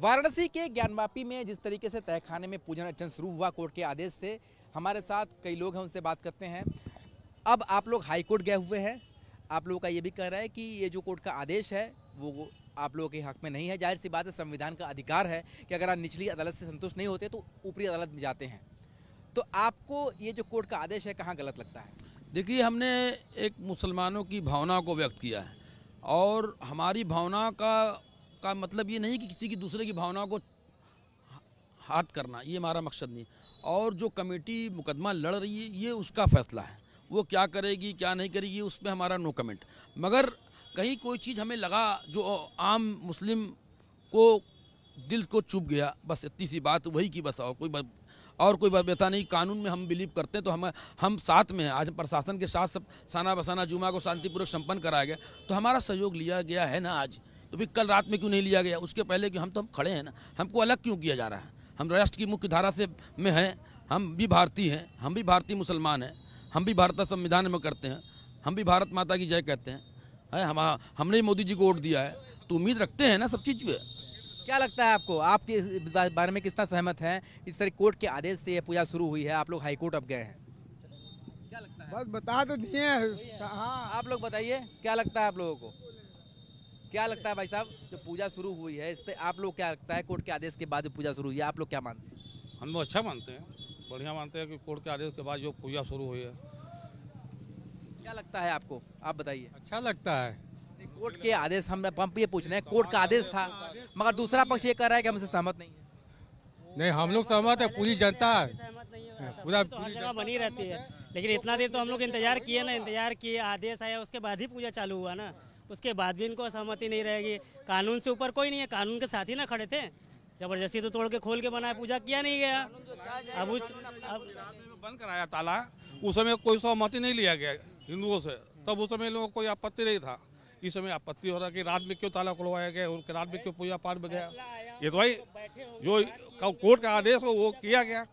वाराणसी के ज्ञानवापी में जिस तरीके से तहखाने में पूजन अर्चन शुरू हुआ कोर्ट के आदेश से हमारे साथ कई लोग हैं उनसे बात करते हैं अब आप लोग हाई कोर्ट गए हुए हैं आप लोगों का ये भी कह रहा है कि ये जो कोर्ट का आदेश है वो आप लोगों के हक में नहीं है जाहिर सी बात है संविधान का अधिकार है कि अगर आप निचली अदालत से संतुष्ट नहीं होते तो ऊपरी अदालत में जाते हैं तो आपको ये जो कोर्ट का आदेश है कहाँ गलत लगता है देखिए हमने एक मुसलमानों की भावना को व्यक्त किया है और हमारी भावना का का मतलब ये नहीं कि किसी की दूसरे की भावनाओं को हाथ करना ये हमारा मकसद नहीं और जो कमेटी मुकदमा लड़ रही है ये उसका फैसला है वो क्या करेगी क्या नहीं करेगी उस पर हमारा नो कमेंट मगर कहीं कोई चीज़ हमें लगा जो आम मुस्लिम को दिल को चुप गया बस इतनी सी बात वही की बस और कोई और कोई बता नहीं कानून में हम बिलीव करते हैं तो हम हम साथ में हैं आज प्रशासन के साथ सब साना बसाना जुमा को शांतिपूर्वक संपन्न कराया गया तो हमारा सहयोग लिया गया है ना आज तो भी कल रात में क्यों नहीं लिया गया उसके पहले कि हम तो हम खड़े हैं ना हमको अलग क्यों किया जा रहा है हम राष्ट्र की मुख्य धारा से में हैं हम भी भारतीय हैं हम भी भारतीय मुसलमान हैं हम भी भारत संविधान में करते हैं हम भी भारत माता की जय कहते हैं है हम हाँ, हमने मोदी जी को वोट दिया है तो उम्मीद रखते हैं ना सब चीज़ पे क्या लगता है आपको आपके बारे में कितना सहमत है इस तरह कोर्ट के आदेश से यह पूजा शुरू हुई है आप लोग हाईकोर्ट अब गए हैं क्या लगता है बस बता तो दिए हाँ आप लोग बताइए क्या लगता है आप लोगों को क्या लगता है भाई साहब जो पूजा शुरू हुई है इस पर आप लोग क्या लगता है कोर्ट के आदेश के बाद पूजा शुरू हुई है आप लोग क्या मानते हैं हम लोग अच्छा मानते हैं बढ़िया मानते हैं कि कोर्ट के आदेश के बाद जो पूजा शुरू हुई है क्या लगता है आपको आप बताइए अच्छा लगता है कोर्ट के आदेश हम पंप ये पूछ रहे हैं कोर्ट का आदेश था मगर दूसरा पक्ष ये कह रहा है कि हमसे सहमत नहीं है नहीं हम लोग सहमत है पूरी जनता पूरा तो बनी रहती है लेकिन इतना देर तो हम लोग इंतजार किए ना इंतजार किए आदेश आया उसके बाद ही पूजा चालू हुआ ना उसके बाद भी इनको सहमति नहीं रहेगी कानून से ऊपर कोई नहीं है कानून के साथ ही ना खड़े थे जबरदस्ती तो तोड़ के खोल के बनाया पूजा किया नहीं गया अब उस अब बंद कराया ताला उस समय कोई सहमति नहीं लिया गया हिंदुओं से तब उस समय लोगों को कोई आपत्ति नहीं था इस समय आपत्ति हो रहा कि रात में क्यों ताला खुलवाया गया उनके रात में क्यों पूजा पाठ में गया ये तो भाई जो कोर्ट का आदेश हो वो किया गया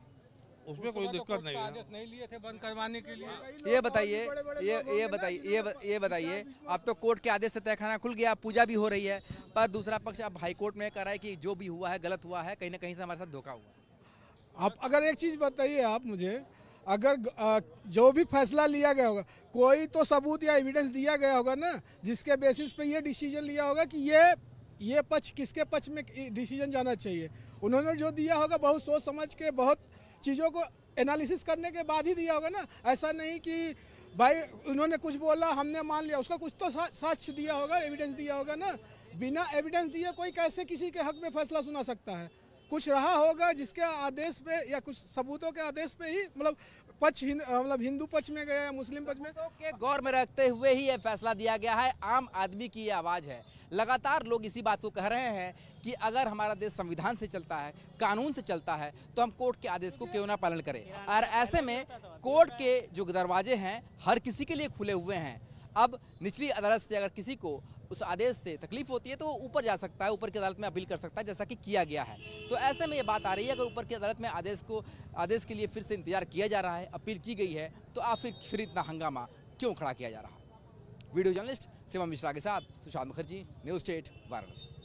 उसमें कोई तो दिक्कत नहीं है नहीं लिए थे बंद करवाने के लिए ये बताइए ये ये बताइए ये ये बताइए अब तो कोर्ट के आदेश से तहखाना खुल गया पूजा भी हो रही है पर दूसरा पक्ष अब हाईकोर्ट में कह रहा है कि जो भी हुआ है गलत हुआ है कहीं ना कहीं से हमारे साथ धोखा हुआ आप अगर एक चीज़ बताइए आप मुझे अगर जो भी फैसला लिया गया होगा कोई तो सबूत या एविडेंस दिया गया होगा ना जिसके बेसिस पे ये डिसीजन लिया होगा कि ये ये पक्ष किसके पक्ष में डिसीजन जाना चाहिए उन्होंने जो दिया होगा बहुत सोच समझ के बहुत चीज़ों को एनालिसिस करने के बाद ही दिया होगा ना ऐसा नहीं कि भाई उन्होंने कुछ बोला हमने मान लिया उसका कुछ तो साक्ष दिया होगा एविडेंस दिया होगा ना बिना एविडेंस दिए कोई कैसे किसी के हक में फैसला सुना सकता है कुछ रहा होगा जिसके आदेश पे या कुछ सबूतों के आदेश पे ही मतलब पक्ष मतलब हिंदू पक्ष में गया या मुस्लिम पक्ष में के गौर में रखते हुए ही यह फैसला दिया गया है आम आदमी की यह आवाज़ है लगातार लोग इसी बात को कह रहे हैं कि अगर हमारा देश संविधान से चलता है कानून से चलता है तो हम कोर्ट के आदेश को क्यों ना पालन करें और ऐसे में कोर्ट के जो दरवाजे हैं हर किसी के लिए खुले हुए हैं अब निचली अदालत से अगर किसी को उस आदेश से तकलीफ होती है तो वो ऊपर जा सकता है ऊपर की अदालत में अपील कर सकता है जैसा कि किया गया है तो ऐसे में ये बात आ रही है अगर ऊपर की अदालत में आदेश को आदेश के लिए फिर से इंतजार किया जा रहा है अपील की गई है तो आप फिर फिर इतना हंगामा क्यों खड़ा किया जा रहा है वीडियो जर्नलिस्ट शिवम मिश्रा के साथ सुशांत मुखर्जी न्यूज़ स्टेट वाराणसी